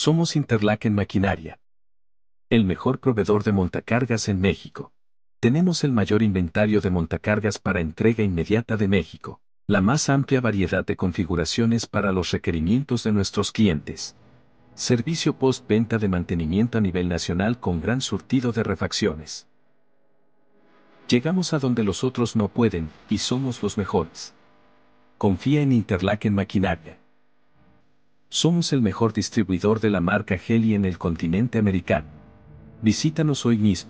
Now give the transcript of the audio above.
Somos Interlaken Maquinaria. El mejor proveedor de montacargas en México. Tenemos el mayor inventario de montacargas para entrega inmediata de México, la más amplia variedad de configuraciones para los requerimientos de nuestros clientes. Servicio postventa de mantenimiento a nivel nacional con gran surtido de refacciones. Llegamos a donde los otros no pueden y somos los mejores. Confía en Interlaken Maquinaria. Somos el mejor distribuidor de la marca Heli en el continente americano. Visítanos hoy mismo.